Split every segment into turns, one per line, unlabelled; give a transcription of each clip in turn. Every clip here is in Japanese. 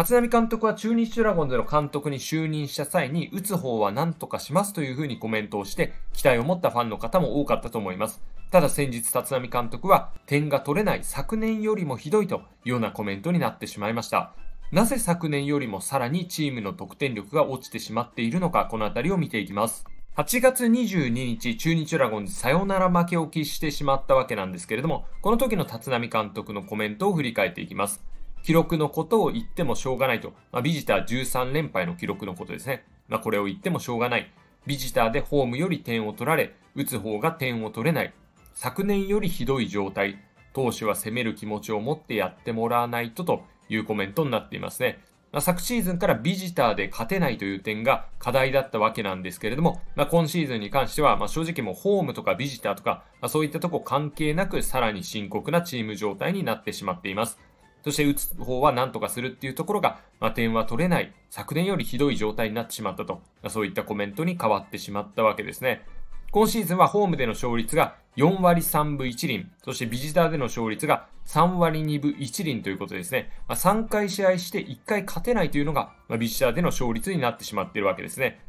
立浪監督は中日ドラゴンズの監督に就任した際に、打つ方は何とかしますというふうにコメントをして、期待を持ったファンの方も多かったと思います。ただ先日、立浪監督は、点が取れない昨年よりもひどいというようなコメントになってしまいました。なぜ昨年よりもさらにチームの得点力が落ちてしまっているのか、このあたりを見ていきます。8月22日、中日ドラゴンズさよなら負けを喫してしまったわけなんですけれども、この時の立浪監督のコメントを振り返っていきます。記録のことを言ってもしょうがないと、まあ、ビジター13連敗の記録のことですね。まあ、これを言ってもしょうがない。ビジターでホームより点を取られ、打つ方が点を取れない。昨年よりひどい状態。投手は攻める気持ちを持ってやってもらわないとというコメントになっていますね。まあ、昨シーズンからビジターで勝てないという点が課題だったわけなんですけれども、まあ、今シーズンに関しては、まあ、正直もホームとかビジターとか、まそういったとこ関係なくさらに深刻なチーム状態になってしまっています。そして打つ方は何とかするっていうところが、ま点は取れない、昨年よりひどい状態になってしまったと、そういったコメントに変わってしまったわけですね。今シーズンはホームでの勝率が4割3分1厘、そしてビジターでの勝率が3割2分1厘ということですね。まあ、3回試合して1回勝てないというのが、まあ、ビジターでの勝率になってしまっているわけですね。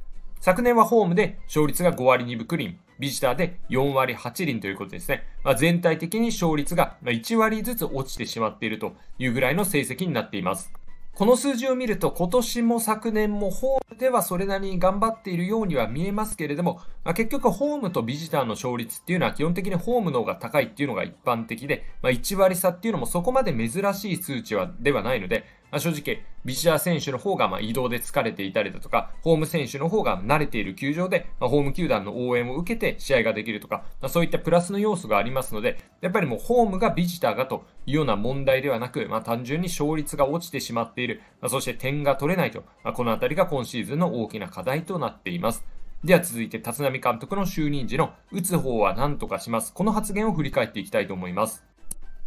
昨年はホームで勝率が5割2分9厘、ビジターで4割8厘ということですね。まあ、全体的に勝率が1割ずつ落ちてしまっているというぐらいの成績になっています。この数字を見ると今年も昨年もホームではそれなりに頑張っているようには見えますけれども、まあ、結局ホームとビジターの勝率っていうのは基本的にホームの方が高いっていうのが一般的で、まあ、1割差っていうのもそこまで珍しい数値はではないので、まあ、正直、ビジター選手の方がま移動で疲れていたりだとか、ホーム選手の方が慣れている球場で、まあ、ホーム球団の応援を受けて試合ができるとか、まあ、そういったプラスの要素がありますので、やっぱりもうホームがビジターがというような問題ではなく、ま単純に勝率が落ちてしまっている、まそして点が取れないと、まこのあたりが今シーズンの大きな課題となっています。では続いて、立浪監督の就任時の打つ方は何とかします。この発言を振り返っていきたいと思います。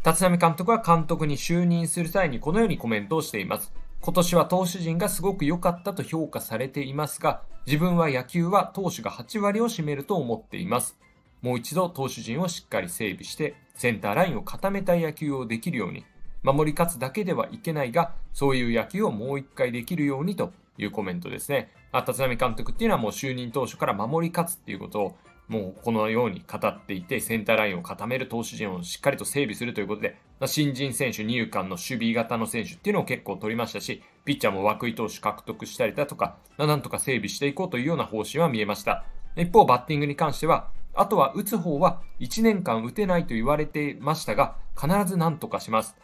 立浪監督は監督に就任する際にこのようにコメントをしています。今年は投手陣がすごく良かったと評価されていますが、自分は野球は投手が8割を占めると思っています。もう一度投手陣をしっかり整備して、センターラインを固めた野球をできるように、守り勝つだけではいけないが、そういう野球をもう一回できるようにというコメントですね。立浪監督っていうのはもう就任当初から守り勝つっていうことをもうこのように語っていて、センターラインを固める投手陣をしっかりと整備するということで、新人選手、二遊間の守備型の選手っていうのを結構取りましたし、ピッチャーも涌井投手獲得したりだとか、なんとか整備していこうというような方針は見えました。一方、バッティングに関しては、あとは打つ方は1年間打てないと言われていましたが、必ず何とかします。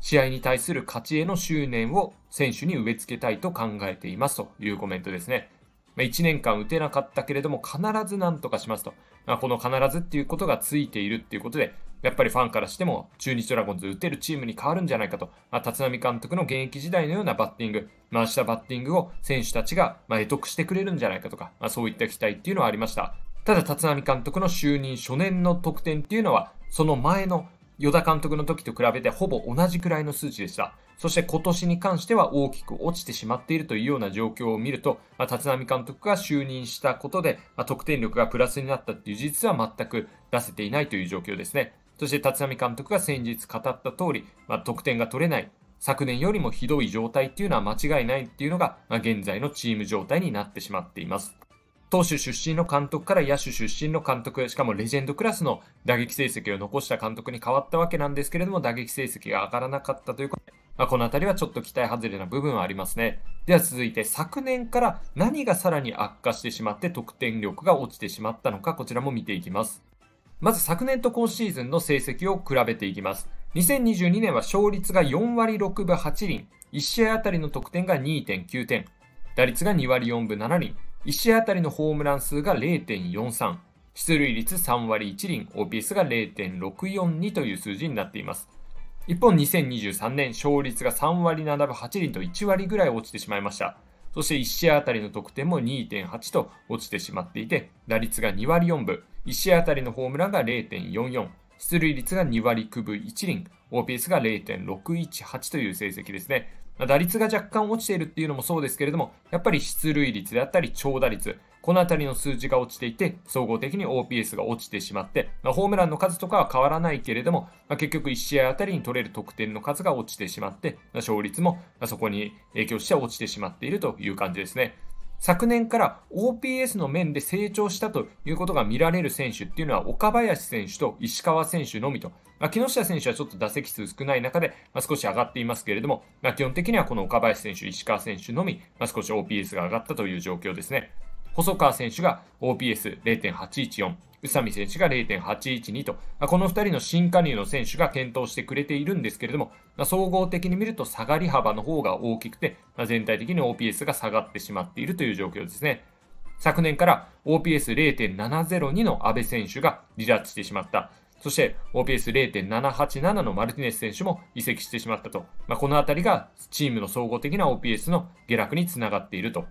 試合に対する勝ちへの執念を選手に植え付けたいと考えていますというコメントですね。まあ、1年間打てなかったけれども必ず何とかしますと、まあ、この必ずっていうことがついているっていうことでやっぱりファンからしても中日ドラゴンズ打てるチームに変わるんじゃないかと、まあ、立浪監督の現役時代のようなバッティング、回したバッティングを選手たちがまあ得得してくれるんじゃないかとか、まあ、そういった期待っていうのはありましたただ立浪監督の就任初年の得点っていうのはその前の与田監督の時と比べてほぼ同じくらいの数値でしたそして今年に関しては大きく落ちてしまっているというような状況を見ると、まあ、立浪監督が就任したことで、まあ、得点力がプラスになったという事実は全く出せていないという状況ですね。そして立浪監督が先日語った通り、まあ、得点が取れない、昨年よりもひどい状態っていうのは間違いないっていうのが、まあ、現在のチーム状態になってしまっています。投手出身の監督から野手出身の監督、しかもレジェンドクラスの打撃成績を残した監督に変わったわけなんですけれども、打撃成績が上がらなかったということで、まあ、この辺りはちょっと期待外れな部分はありますね。では続いて昨年から何がさらに悪化してしまって得点力が落ちてしまったのかこちらも見ていきます。まず昨年と今シーズンの成績を比べていきます。2022年は勝率が4割6分8厘、1試合あたりの得点が2.9点、打率が2割4分7厘、1試合あたりのホームラン数が0.43、出塁率3割1厘、OPS が0.642という数字になっています。一方、2023年、勝率が3割7分8厘と1割ぐらい落ちてしまいました。そして1試合あたりの得点も2.8と落ちてしまっていて、打率が2割4分、1試合あたりのホームランが0.44、出塁率が2割9分1厘、OPS が0.618という成績ですね。打率が若干落ちているっていうのもそうですけれども、やっぱり出塁率であったり長打率、このあたりの数字が落ちていて、総合的に OPS が落ちてしまって、まあ、ホームランの数とかは変わらないけれども、まあ、結局1試合あたりに取れる得点の数が落ちてしまって、まあ、勝率もそこに影響して落ちてしまっているという感じですね。昨年から OPS の面で成長したということが見られる選手っていうのは岡林選手と石川選手のみと、まあ、木下選手はちょっと打席数少ない中で、まあ、少し上がっていますけれども、まあ、基本的にはこの岡林選手、石川選手のみ、まあ、少し OPS が上がったという状況ですね。細川選手が OPS0.814、宇佐美選手が0.812と、この2人の新加入の選手が検討してくれているんですけれども、総合的に見ると下がり幅の方が大きくて、全体的に OPS が下がってしまっているという状況ですね。昨年から OPS0.702 の阿部選手が離脱してしまった。そして OPS0.787 のマルティネス選手も移籍してしまったと。まあ、このあたりがチームの総合的な OPS の下落につながっていると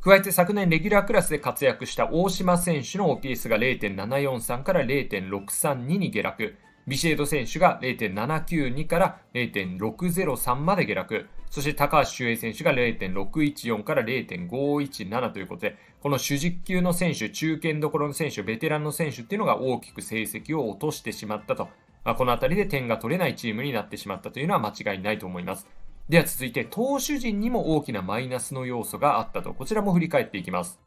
加えて昨年レギュラークラスで活躍した大島選手の OPS が0.743から0.632に下落。ビシエド選手が0.792から0.603まで下落。そして高橋周平選手が0.614から0.517ということで、この主軸級の選手、中堅どころの選手、ベテランの選手っていうのが大きく成績を落としてしまったと。まあ、この辺りで点が取れないチームになってしまったというのは間違いないと思います。では続いて投手陣にも大きなマイナスの要素があったと、こちらも振り返っていきます。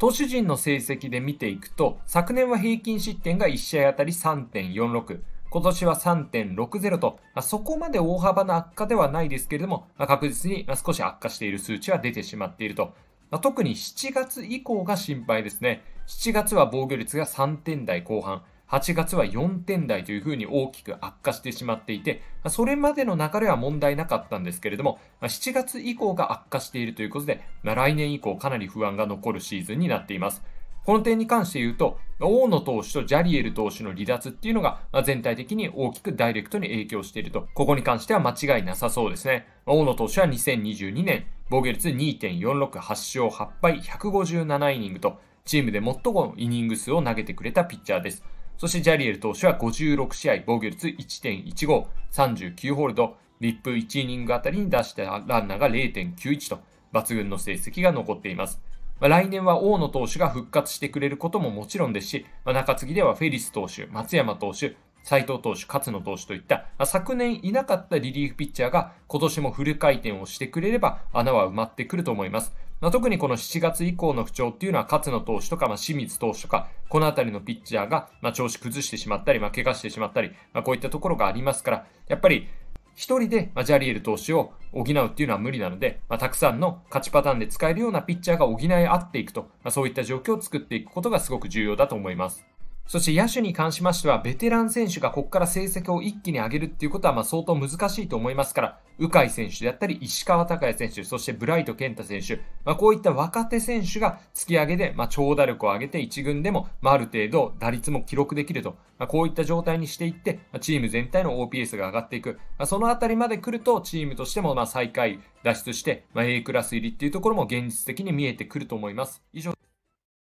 投手陣の成績で見ていくと、昨年は平均失点が1試合あたり3.46、今年は3.60と、まあ、そこまで大幅な悪化ではないですけれども、まあ、確実に、ま少し悪化している数値は出てしまっていると。まあ、特に7月以降が心配ですね。7月は防御率が3点台後半。8月は4点台というふうに大きく悪化してしまっていて、それまでの流れは問題なかったんですけれども、7月以降が悪化しているということで、来年以降かなり不安が残るシーズンになっています。この点に関して言うと、大野投手とジャリエル投手の離脱っていうのが全体的に大きくダイレクトに影響していると、ここに関しては間違いなさそうですね。大野投手は2022年、防御率2.468勝8敗157イニングと、チームで最もイニング数を投げてくれたピッチャーです。そしてジャリエル投手は56試合、防御率1.15、39ホールド、リップ1イニングあたりに出したランナーが0.91と、抜群の成績が残っています。まあ、来年は大野投手が復活してくれることももちろんですし、まあ、中継ぎではフェリス投手、松山投手、斉藤投手、勝野投手といった、まあ、昨年いなかったリリーフピッチャーが今年もフル回転をしてくれれば穴は埋まってくると思います。まあ、特にこの7月以降の不調っていうのは勝野投手とか、まあ、清水投手とか、このあたりのピッチャーが、まあ、調子崩してしまったり、まあ、怪我してしまったり、まあ、こういったところがありますから、やっぱり一人で、まあ、ジャリエル投手を補うっていうのは無理なので、まあ、たくさんの勝ちパターンで使えるようなピッチャーが補い合っていくと、まあ、そういった状況を作っていくことがすごく重要だと思います。そして野手に関しましては、ベテラン選手がここから成績を一気に上げるっていうことは、ま相当難しいと思いますから、鵜飼選手であったり、石川昂也選手、そしてブライト健太選手、まあ、こういった若手選手が突き上げで、ま長打力を上げて1軍でも、まあ、る程度打率も記録できると、まあ、こういった状態にしていって、まチーム全体の OPS が上がっていく、まそのあたりまで来ると、チームとしても、ま最下位脱出して、ま A クラス入りっていうところも現実的に見えてくると思います。以上